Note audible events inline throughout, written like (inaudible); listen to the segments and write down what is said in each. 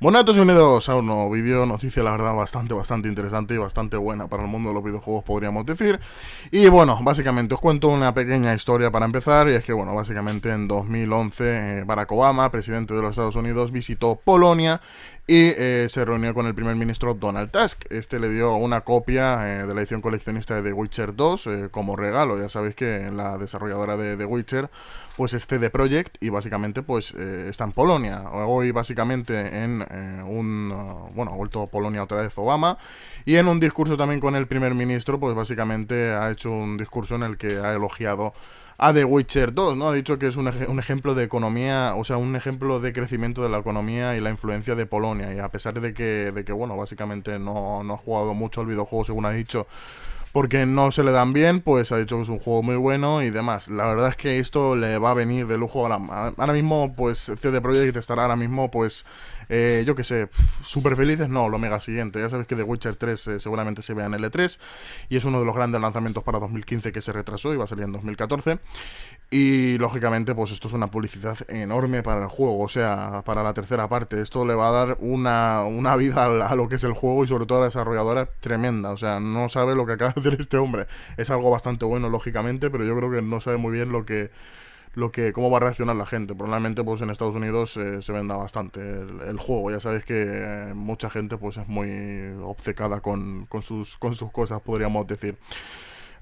Bueno, entonces bienvenidos a un nuevo vídeo, noticia la verdad bastante, bastante interesante y bastante buena para el mundo de los videojuegos podríamos decir Y bueno, básicamente os cuento una pequeña historia para empezar y es que bueno, básicamente en 2011 eh, Barack Obama, presidente de los Estados Unidos, visitó Polonia y eh, se reunió con el primer ministro Donald Tusk. Este le dio una copia eh, de la edición coleccionista de The Witcher 2 eh, como regalo. Ya sabéis que la desarrolladora de The Witcher pues es CD Project y básicamente pues está en Polonia. Hoy básicamente en un... Uh, bueno, ha vuelto a Polonia otra vez Obama y en un discurso también con el primer ministro pues básicamente ha hecho un discurso en el que ha elogiado a ah, The Witcher 2, ¿no? Ha dicho que es un, ejemplo de economía, o sea, un ejemplo de crecimiento de la economía y la influencia de Polonia. Y a pesar de que, de que bueno, básicamente no, no ha jugado mucho al videojuego, según ha dicho, porque no se le dan bien, pues ha dicho que es un juego muy bueno y demás. La verdad es que esto le va a venir de lujo ahora, ahora mismo, pues CD Projekt estará ahora mismo, pues eh, yo qué sé, súper felices, no, lo mega siguiente. Ya sabes que The Witcher 3 eh, seguramente se vea en L3 y es uno de los grandes lanzamientos para 2015 que se retrasó y va a salir en 2014. Y lógicamente, pues esto es una publicidad enorme para el juego, o sea, para la tercera parte. Esto le va a dar una, vida a, a lo que es el juego y sobre todo a la desarrolladora tremenda. O sea, no sabe lo que acaba de este hombre. Es algo bastante bueno, lógicamente, pero yo creo que no sabe muy bien lo que lo que cómo va a reaccionar la gente. Probablemente pues en Estados Unidos eh, se venda bastante el, juego. Ya sabéis que eh, mucha gente pues es muy obcecada con, con, sus, con sus cosas, podríamos decir.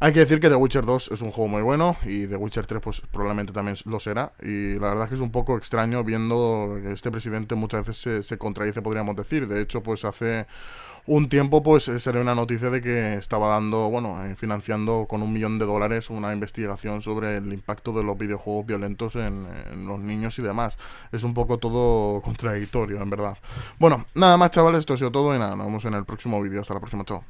Hay que decir que The Witcher 2 es un juego muy bueno y The Witcher 3 pues probablemente también lo será. Y la verdad es que es un poco extraño viendo que este presidente muchas veces se, contradice, podríamos decir. De hecho, pues hace un tiempo pues eh, salió una noticia de que estaba dando, bueno, eh, financiando con un millón de dólares una investigación sobre el impacto de los videojuegos violentos en, los niños y demás. Es un poco todo (laughs) contradictorio, en verdad. Bueno, nada más chavales, esto ha sido todo y nada, nos vemos en el próximo vídeo. Hasta la próxima, chao.